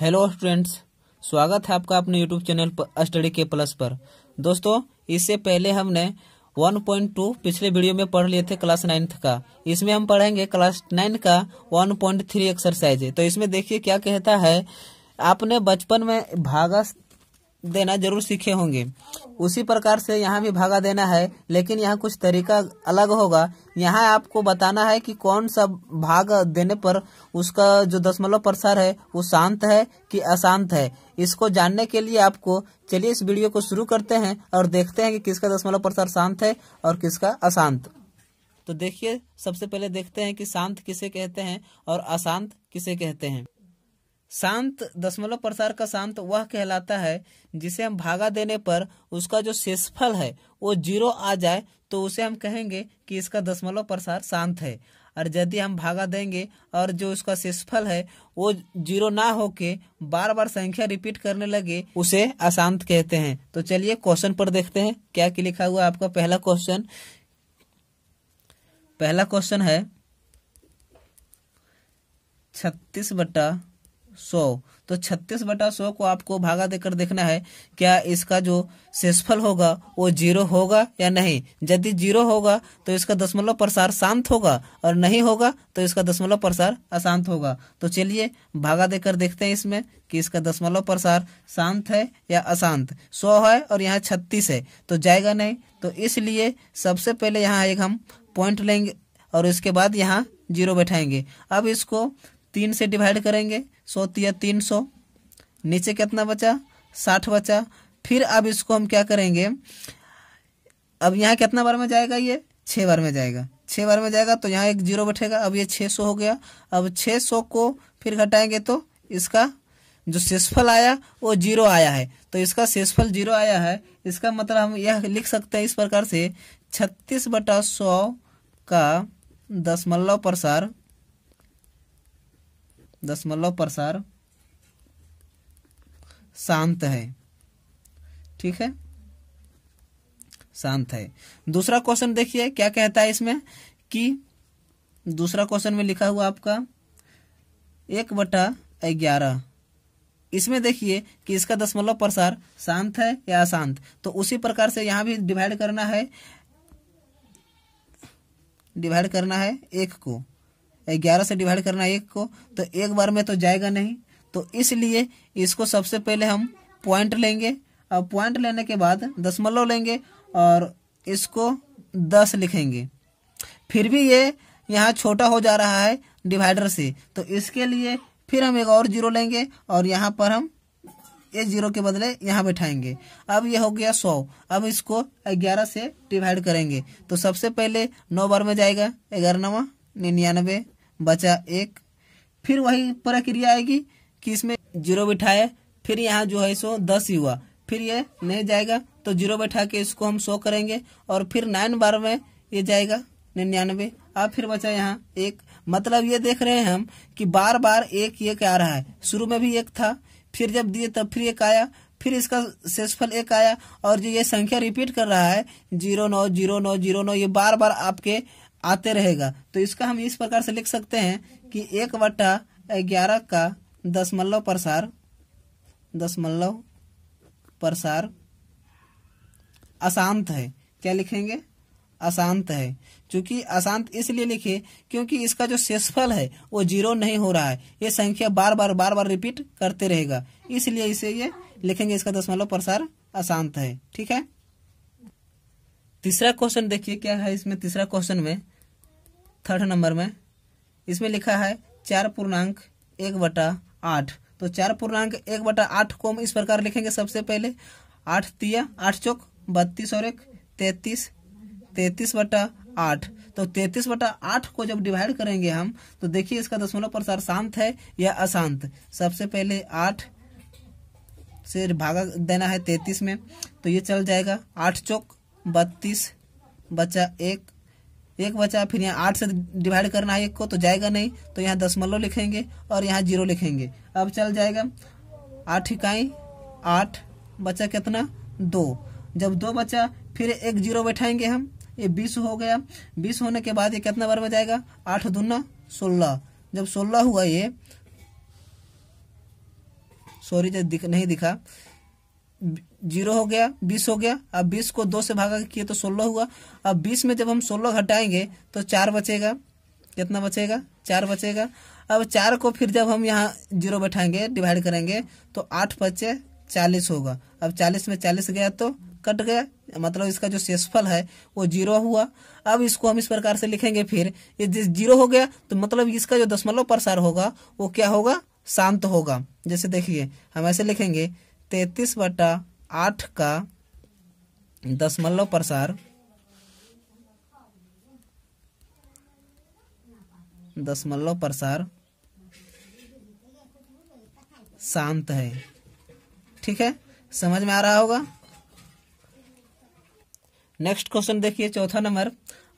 hello students स्वागत है आपका अपने यूट्यूब चैनल पर स्टडी के प्लस पर दोस्तों इससे पहले हमने 1.2 पिछले वीडियो में पढ़ लिए थे क्लास नाइन्थ का इसमें हम पढ़ेंगे क्लास नाइन का 1.3 एक्सरसाइज तो इसमें देखिए क्या कहता है आपने बचपन में भागा देना जरूर सीखे होंगे उसी प्रकार से यहाँ भी भागा देना है लेकिन यहाँ कुछ तरीका अलग होगा यहाँ आपको बताना है कि कौन सा भाग देने पर उसका जो दशमलव प्रसार है वो शांत है कि अशांत है इसको जानने के लिए आपको चलिए इस वीडियो को शुरू करते हैं और देखते हैं कि किसका दशमलव प्रसार शांत है और किसका अशांत तो देखिए सबसे पहले देखते हैं कि शांत किसे कहते हैं और अशांत किसे कहते हैं शांत दशमलव प्रसार का शांत वह कहलाता है जिसे हम भागा देने पर उसका जो शेषफल है वो जीरो आ जाए तो उसे हम कहेंगे कि इसका दशमलव प्रसार शांत है और यदि हम भागा देंगे और जो उसका शेषफल है वो जीरो ना होके बार बार संख्या रिपीट करने लगे उसे अशांत कहते हैं तो चलिए क्वेश्चन पर देखते हैं क्या की लिखा हुआ आपका पहला क्वेश्चन पहला क्वेश्चन है छत्तीस बटा सौ तो छत्तीस बटा सौ को आपको भागा देकर देखना है क्या इसका जो शेषफल होगा वो जीरो होगा या नहीं यदि जीरो होगा तो इसका दशमलव प्रसार शांत होगा और नहीं होगा तो इसका दशमलव प्रसार अशांत होगा तो चलिए भागा देकर देखते हैं इसमें कि इसका दशमलव प्रसार शांत है या अशांत सौ है और यहाँ छत्तीस है तो जाएगा नहीं तो इसलिए सबसे पहले यहाँ एक हम पॉइंट लेंगे और उसके बाद यहाँ जीरो बैठाएंगे अब इसको तीन से डिवाइड करेंगे सौ तीन तीन सौ नीचे कितना बचा साठ बचा फिर अब इसको हम क्या करेंगे अब यहाँ कितना बार में जाएगा ये छः बार में जाएगा छः बार में जाएगा तो यहाँ एक जीरो बैठेगा अब ये छः सौ हो गया अब छः सौ को फिर घटाएंगे तो इसका जो शेषफल आया वो जीरो आया है तो इसका शेषफल जीरो आया है इसका मतलब हम यह लिख सकते हैं इस प्रकार से छत्तीस बटा सौ का दशमलव प्रसार दशमलव प्रसार शांत है ठीक है शांत है दूसरा क्वेश्चन देखिए क्या कहता है इसमें कि दूसरा क्वेश्चन में लिखा हुआ आपका एक बटा ग्यारह इसमें देखिए कि इसका दशमलव प्रसार शांत है या अशांत तो उसी प्रकार से यहां भी डिवाइड करना है डिवाइड करना है एक को ग्यारह से डिवाइड करना एक को तो एक बार में तो जाएगा नहीं तो इसलिए इसको सबसे पहले हम पॉइंट लेंगे और पॉइंट लेने के बाद दशमलव लेंगे और इसको दस लिखेंगे फिर भी ये यहाँ छोटा हो जा रहा है डिवाइडर से तो इसके लिए फिर हम एक और जीरो लेंगे और यहाँ पर हम ये जीरो के बदले यहाँ बैठाएंगे अब ये हो गया सौ अब इसको ग्यारह से डिवाइड करेंगे तो सबसे पहले नौ बार में जाएगा ग्यारह नवा निन्यानवे बचा एक फिर वही प्रक्रिया आएगी कि इसमें जीरो बिठाए फिर यहाँ जो है सो दस ही हुआ फिर ये नहीं जाएगा तो जीरो बैठा के इसको हम सो करेंगे और फिर नाइन बार में ये जाएगा निन्यानवे अब फिर बचा यहाँ एक मतलब ये देख रहे हैं हम कि बार बार एक एक आ रहा है शुरू में भी एक था फिर जब दिए तब फिर एक आया फिर इसका शेषफल एक आया और जो ये संख्या रिपीट कर रहा है जीरो नौ जीरो नौ जीरो नौ ये बार बार आपके आते रहेगा तो इसका हम इस प्रकार से लिख सकते हैं कि एक बट्टा ग्यारह का दशमलव प्रसार दशमलव प्रसार अशांत है क्या लिखेंगे अशांत है क्योंकि अशांत इसलिए लिखे क्योंकि इसका जो शेषफल है वो जीरो नहीं हो रहा है ये संख्या बार बार बार बार रिपीट करते रहेगा इसलिए इसे ये लिखेंगे इसका दशमलव प्रसार अशांत है ठीक है तीसरा क्वेश्चन देखिए क्या है इसमें तीसरा क्वेश्चन में थर्ड नंबर में इसमें लिखा है चार पूर्णांक एक बटा आठ तो चार पूर्णांक एक बटा आठ को हम इस प्रकार लिखेंगे सबसे पहले आठ तिया आठ चौक बत्तीस और एक तैतीस तैतीस बटा आठ तो तैतीस बटा आठ को जब डिवाइड करेंगे हम तो देखिए इसका दशमलव प्रसार शांत है या अशांत सबसे पहले आठ से भागा देना है तैतीस में तो ये चल जाएगा आठ चौक बत्तीस बचा एक एक बचा फिर यहाँ आठ से डिवाइड करना है एक को तो जाएगा नहीं तो यहाँ दशमलव लिखेंगे और यहाँ जीरो लिखेंगे अब चल जाएगा आठ इकाई आठ बचा कितना दो जब दो बचा फिर एक जीरो बैठाएंगे हम ये बीस हो गया बीस होने के बाद ये कितना बार बजाएगा आठ दूना सोलह जब सोलह हुआ ये सॉरी जब तो दिख नहीं दिखा जीरो हो गया बीस हो गया अब बीस को दो से भागा किए तो सोलह हुआ अब बीस में जब हम सोलह घटाएंगे तो चार बचेगा कितना बचेगा चार बचेगा अब चार को फिर जब हम यहाँ जीरो बैठाएंगे डिवाइड करेंगे तो आठ बच्चे चालीस होगा अब चालीस में चालीस गया तो कट गया मतलब इसका जो शेषफल है वो जीरो हुआ अब इसको हम इस प्रकार से लिखेंगे फिर ये जीरो हो गया तो मतलब इसका जो दशमलव प्रसार होगा वो क्या होगा शांत होगा जैसे देखिए हम ऐसे लिखेंगे तैतीस बटा आठ का दशमलव प्रसार दशमलव प्रसार शांत है ठीक है समझ में आ रहा होगा नेक्स्ट क्वेश्चन देखिए चौथा नंबर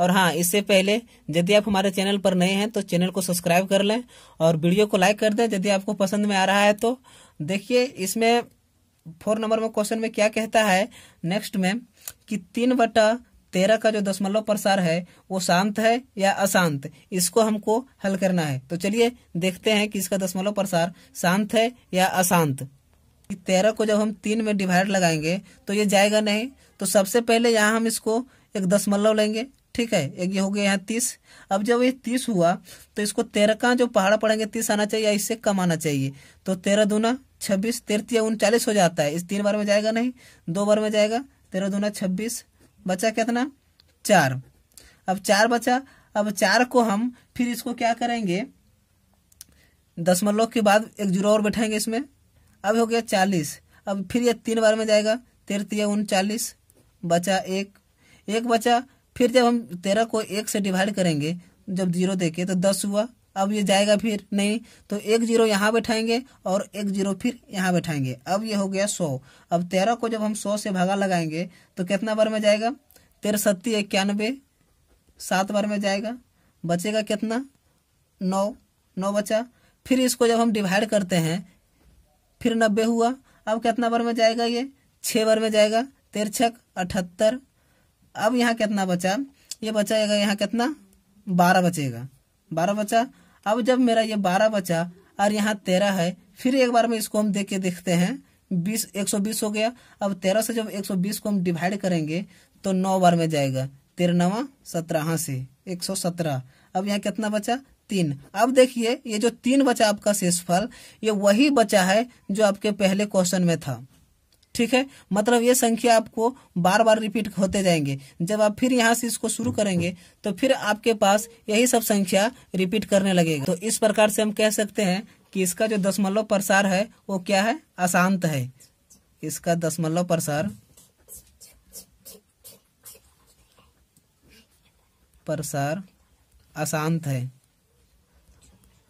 और हाँ इससे पहले यदि आप हमारे चैनल पर नए हैं तो चैनल को सब्सक्राइब कर लें और वीडियो को लाइक कर दें यदि आपको पसंद में आ रहा है तो देखिए इसमें फोर नंबर में क्वेश्चन में क्या कहता है नेक्स्ट में कि तीन बटा तेरह का जो दशमलव प्रसार है वो शांत है या अशांत इसको हमको हल करना है तो चलिए देखते हैं कि इसका दशमलव प्रसार शांत है या अशांत तेरह को जब हम तीन में डिवाइड लगाएंगे तो ये जाएगा नहीं तो सबसे पहले यहाँ हम इसको एक दशमलव लेंगे ठीक है एक ये हो गया यहाँ तीस अब जब ये तीस हुआ तो इसको तेरह का जो पहाड़ा पड़ेंगे तीस आना चाहिए या इससे कम आना चाहिए तो तेरह दूना छब्बीस तेरती उनचालीस हो जाता है इस तीन बार में जाएगा नहीं दो बार में जाएगा तेरह दूना छब्बीस बचा कितना चार अब चार बचा अब चार को हम फिर इसको क्या करेंगे दसमलव के बाद एक जीरो और बैठाएंगे इसमें अब हो गया चालीस अब फिर यह तीन बार में जाएगा तेरती उनचालीस बचा एक एक बचा फिर जब हम तेरह को एक से डिवाइड करेंगे जब जीरो देके तो दस हुआ अब ये जाएगा फिर नहीं तो एक जीरो यहाँ बैठाएंगे और एक जीरो फिर यहाँ बैठाएंगे अब ये हो गया सौ अब तेरह को जब हम सौ से भागा लगाएंगे तो कितना बार में जाएगा तेरह सत्ती इक्यानवे सात बार में जाएगा बचेगा कितना नौ नौ बचा फिर इसको जब हम डिवाइड करते हैं फिर नब्बे हुआ अब कितना बार में जाएगा ये छः बार में जाएगा तिरछक अठहत्तर अब यहाँ कितना बचा ये बचाएगा यहाँ कितना बारह बचेगा बारह बचा अब जब मेरा ये बारह बचा और यहाँ तेरह है फिर एक बार में इसको हम देख के देखते हैं बीस एक सौ बीस हो गया अब तेरह से जब एक सौ बीस को हम डिवाइड करेंगे तो नौ बार में जाएगा तेरह नवा सत्रह हाँ से एक सौ सत्रह अब यहाँ कितना बचा तीन अब देखिए ये जो तीन बचा आपका शेषफल ये वही बचा है जो आपके पहले क्वेश्चन में था ठीक है मतलब ये संख्या आपको बार बार रिपीट होते जाएंगे जब आप फिर यहाँ से इसको शुरू करेंगे तो फिर आपके पास यही सब संख्या रिपीट करने लगेगा तो इस प्रकार से हम कह सकते हैं कि इसका जो दशमलव प्रसार है वो क्या है अशांत है इसका दशमलव प्रसार प्रसार अशांत है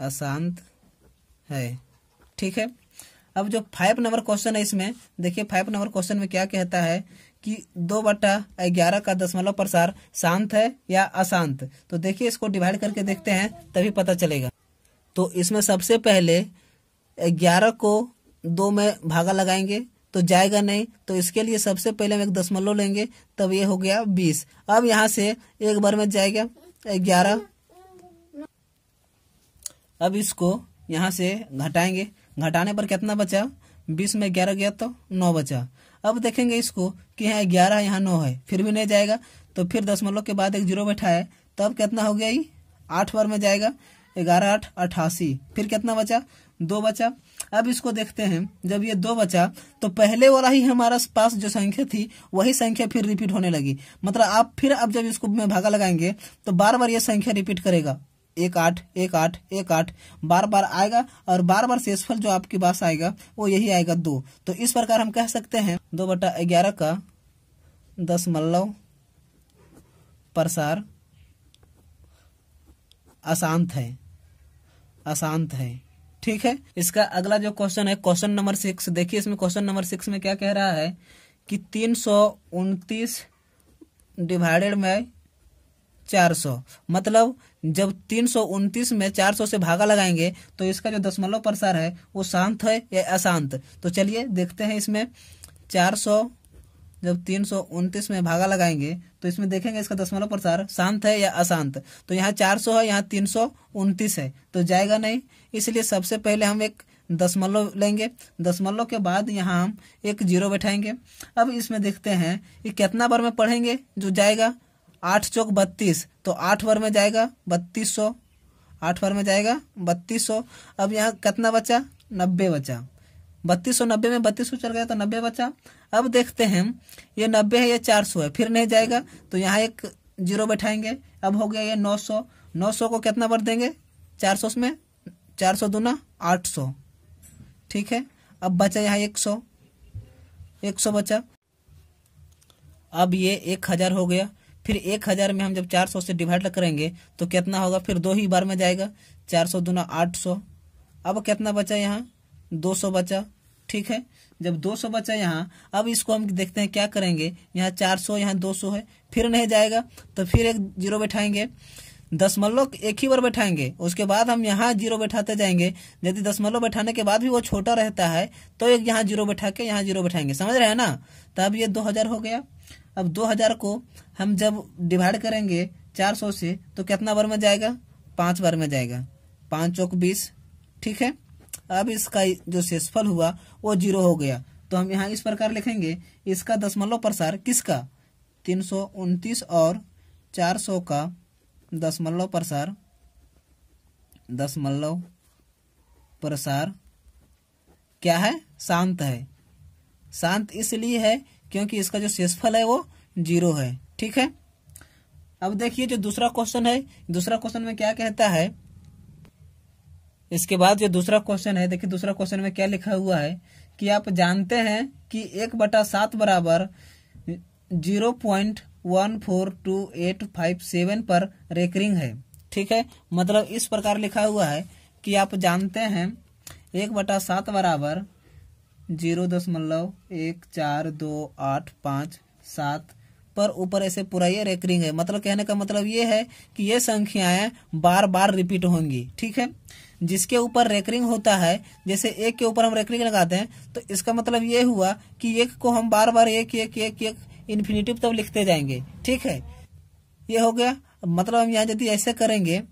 अशांत है ठीक है अब जो फाइव नंबर क्वेश्चन है इसमें देखिए फाइव नंबर क्वेश्चन में क्या कहता है कि दो बटा ग्यारह का दशमलव प्रसार शांत है या अशांत तो देखिए इसको डिवाइड करके देखते हैं तभी पता चलेगा तो इसमें सबसे पहले ग्यारह को दो में भागा लगाएंगे तो जाएगा नहीं तो इसके लिए सबसे पहले हम एक दशमलव लेंगे तब ये हो गया बीस अब यहाँ से एक बार में जाएगा ग्यारह अब इसको यहाँ से घटाएंगे घटाने पर कितना बचा बीस में ग्यारह गया तो नौ बचा अब देखेंगे इसको कि यहाँ ग्यारह यहाँ नौ है फिर भी नहीं जाएगा तो फिर दशमलव के बाद एक जीरो बैठा है तब कितना हो गया ये आठ बार में जाएगा ग्यारह आठ अठासी फिर कितना बचा दो बचा अब इसको देखते हैं जब ये दो बचा तो पहले वाला ही हमारा पास जो संख्या थी वही संख्या फिर रिपीट होने लगी मतलब आप फिर अब जब इसको में भागा लगाएंगे तो बार बार ये संख्या रिपीट करेगा एक आठ एक आठ एक आठ बार बार आएगा और बार बार शेषफल जो आपके पास आएगा वो यही आएगा दो तो इस प्रकार हम कह सकते हैं दो बटा ग्यारह का दशमलव प्रसार अशांत है अशांत है ठीक है इसका अगला जो क्वेश्चन है क्वेश्चन नंबर सिक्स देखिए इसमें क्वेश्चन नंबर सिक्स में क्या कह रहा है कि तीन सौ उनतीस डिवाइडेड में 400 मतलब जब तीन में 400 से भागा लगाएंगे तो इसका जो दशमलव प्रसार है वो शांत है या अशांत तो चलिए देखते हैं इसमें 400 जब तीन में भागा लगाएंगे तो इसमें देखेंगे इसका दशमलव प्रसार शांत है या अशांत तो यहाँ 400 है यहाँ तीन है तो जाएगा नहीं इसलिए सबसे पहले हम एक दशमलव लेंगे दशमलव के बाद यहाँ हम एक जीरो बैठाएंगे अब इसमें देखते हैं कि कितना बार में पढ़ेंगे जो जाएगा आठ चौक बत्तीस तो आठ बार में जाएगा बत्तीस सौ आठ बार में जाएगा बत्तीस सौ अब यहाँ कितना बचा नब्बे बचा बत्तीस सौ नब्बे में बत्तीस सौ चल गया तो नब्बे बचा अब देखते हैं ये नब्बे है ये चार सौ है फिर नहीं जाएगा तो यहाँ एक जीरो बैठाएंगे अब हो गया ये नौ सौ नौ सौ को कितना बार देंगे चार सौ उसमें चार सौ दूना आठ सौ ठीक है अब बचा यहाँ एक सौ एक सौ बचा अब ये एक हजार हो गया फिर एक हज़ार में हम जब चार सौ से डिवाइड करेंगे तो कितना होगा फिर दो ही बार में जाएगा चार सौ दोनों आठ सौ अब कितना बचा यहाँ दो सौ बचा ठीक है जब दो सौ बचा यहाँ अब इसको हम देखते हैं क्या करेंगे यहाँ चार सौ यहाँ दो सौ है फिर नहीं जाएगा तो फिर एक जीरो बैठाएंगे दसमलव एक ही बार बैठाएंगे उसके बाद हम यहाँ जीरो बैठाते जाएंगे यदि दसमलव बैठाने के बाद भी वो छोटा रहता है तो एक यहाँ जीरो बैठा के यहाँ जीरो बैठाएंगे समझ रहे हैं ना तब ये दो हजार हो गया अब दो हजार को हम जब डिवाइड करेंगे चार सौ से तो कितना बार में जाएगा पांच बार में जाएगा पांच चौक बीस ठीक है अब इसका जो शेषफल हुआ वो जीरो हो गया तो हम यहाँ इस प्रकार लिखेंगे इसका दशमलव प्रसार किसका तीन सौ उनतीस और चार सौ का दशमलव प्रसार दशमलव प्रसार क्या है शांत है शांत इसलिए है क्योंकि इसका जो शेषफल है वो जीरो है ठीक है अब देखिए जो दूसरा क्वेश्चन है दूसरा क्वेश्चन में क्या कहता है इसके बाद जो दूसरा क्वेश्चन है देखिए दूसरा क्वेश्चन में क्या लिखा हुआ है कि आप जानते हैं कि एक बटा सात बराबर zero point one four two eight five seven पर रेकरिंग है ठीक है मतलब इस प्रकार लिखा हुआ है कि आप जानते हैं एक बटा सात बराबर जीरो दशमलव एक चार दो आठ पाँच सात पर ऊपर ऐसे पूरा ये रेकरिंग है मतलब कहने का मतलब ये है कि ये संख्याएं बार बार रिपीट होंगी ठीक है जिसके ऊपर रेकरिंग होता है जैसे एक के ऊपर हम रेकरिंग लगाते हैं तो इसका मतलब ये हुआ कि एक को हम बार बार एक एक एक एक इन्फिनिटिव तब लिखते जाएंगे ठीक है ये हो गया मतलब हम यहाँ यदि ऐसे करेंगे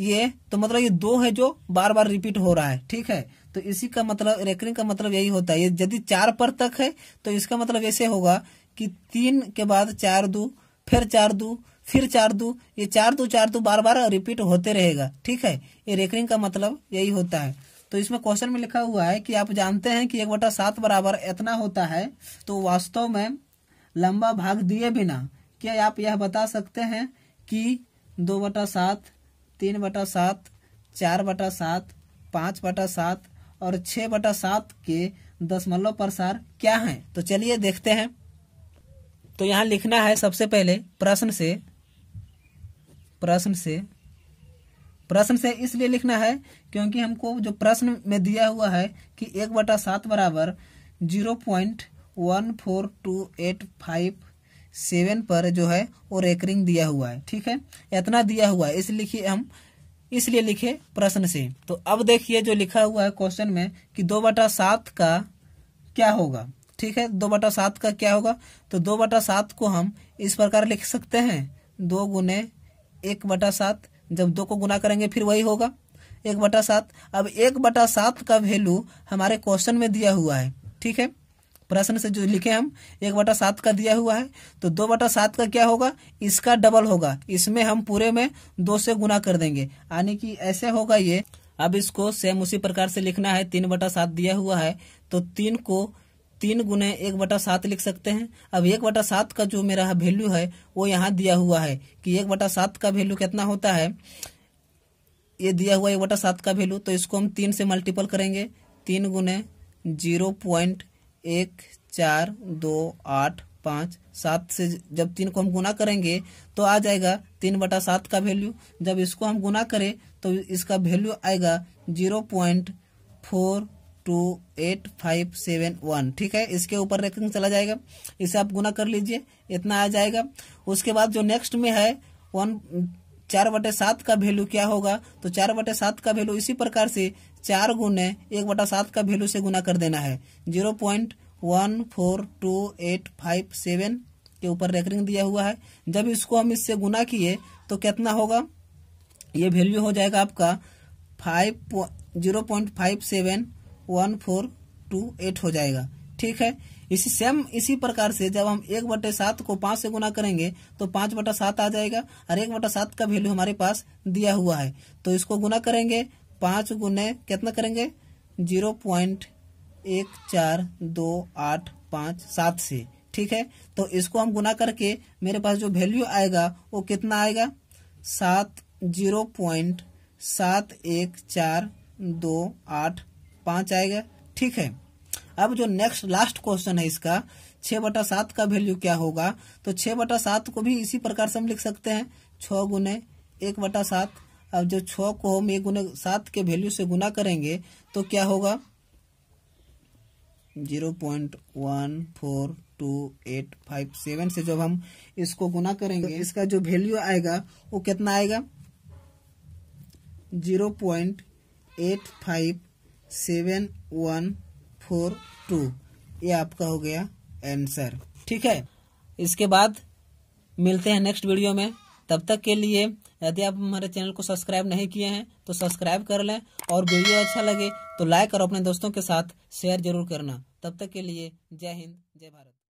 ये तो मतलब ये दो है जो बार बार रिपीट हो रहा है ठीक है तो इसी का मतलब रेकरिंग का मतलब यही होता है यदि चार पर तक है तो इसका मतलब ऐसे होगा कि तीन के बाद चार दो फिर चार दो फिर चार दो ये चार दो चार दो बार बार रिपीट होते रहेगा ठीक है ये रेकरिंग का मतलब यही होता है तो इसमें क्वेश्चन में लिखा हुआ है कि आप जानते हैं कि एक बटा सात बराबर इतना होता है तो वास्तव में लंबा भाग दिए बिना क्या आप यह बता सकते हैं कि दो बटा सात तीन बटा सात चार बटा सात पांच बटा सात और छह बटा सात के दशमलव प्रसार क्या हैं तो चलिए देखते हैं तो यहाँ लिखना है सबसे पहले प्रश्न से प्रश्न से प्रश्न से इसलिए लिखना है क्योंकि हमको जो प्रश्न में दिया हुआ है कि एक बटा सात बराबर zero point one four two eight five seven पर जो है वो रेकरिंग दिया हुआ है ठीक है इतना दिया हुआ है इसलिए हम इसलिए लिखे प्रश्न से तो अब देखिए जो लिखा हुआ है क्वेश्चन में कि दो बटा सात का क्या होगा ठीक है दो बटा सात का क्या होगा तो दो बटा सात को हम इस प्रकार लिख सकते हैं दो गुने एक बटा सात जब दो को गुना करेंगे फिर वही होगा एक बटा सात अब एक बटा सात का वेल्यू हमारे क्वेश्चन में दिया हुआ है ठीक है प्रश्न से जो लिखे हम एक बटा सात का दिया हुआ है तो दो बटा सात का क्या होगा इसका डबल होगा इसमें हम पूरे में दो से गुना कर देंगे यानी कि ऐसे होगा ये अब इसको सेम उसी प्रकार से लिखना है तीन बटा सात दिया हुआ है तो तीन को तीन गुने एक बटा सात लिख सकते हैं अब एक बटा सात का जो मेरा वैल्यू है वो यहाँ दिया हुआ है कि एक बटा सात का वैल्यू कितना होता है ये दिया हुआ एक बटा सात का वैल्यू तो इसको हम तीन से मल्टीपल करेंगे तीन गुने जीरो पॉइंट एक चार दो आठ पाँच सात से जब तीन को हम गुना करेंगे तो आ जाएगा तीन बटा सात का वैल्यू जब इसको हम गुना करें तो इसका वैल्यू आएगा zero point four two eight five seven one ठीक है इसके ऊपर रेकिंग चला जाएगा इसे आप गुना कर लीजिए इतना आ जाएगा उसके बाद जो नेक्स्ट में है वन चार बटे सात का वैल्यू क्या होगा तो चार बटे सात का वैल्यू इसी प्रकार से चार गुने एक बटा सात का वैल्यू से गुना कर देना है zero point one four two eight five seven के ऊपर रेकरिंग दिया हुआ है जब इसको हम इससे गुना किए तो कितना होगा ये वैल्यू हो जाएगा आपका five zero point five seven one four two eight हो जाएगा ठीक है इसी सेम इसी प्रकार से जब हम एक बटे सात को पांच से गुना करेंगे तो पांच बटा सात आ जाएगा और एक बटा सात का वैल्यू हमारे पास दिया हुआ है तो इसको गुना करेंगे पांच गुने कितना करेंगे जीरो प्वाइंट एक चार दो आठ पाँच सात से ठीक है तो इसको हम गुना करके मेरे पास जो वैल्यू आएगा वो कितना आएगा सात जीरो प्वाइंट सात एक चार दो आठ पाँच आएगा ठीक है अब जो नेक्स्ट लास्ट क्वेश्चन है इसका छह बटा सात का वैल्यू क्या होगा तो छह बटा सात को भी इसी प्रकार से हम लिख सकते हैं छ गुने एक बटा सात अब जब छः को हम एक गुना सात के वैल्यू से गुना करेंगे तो क्या होगा zero point one four two eight five seven से जब हम इसको गुना करेंगे तो इसका जो वैल्यू आएगा वो कितना आएगा zero point eight five seven one four two ये आपका हो गया आंसर ठीक है इसके बाद मिलते हैं नेक्स्ट वीडियो में तब तक के लिए यदि आप हमारे चैनल को सब्सक्राइब नहीं किए हैं तो सब्सक्राइब कर लें और वीडियो अच्छा लगे तो लाइक और अपने दोस्तों के साथ शेयर जरूर करना तब तक के लिए जय हिंद जय भारत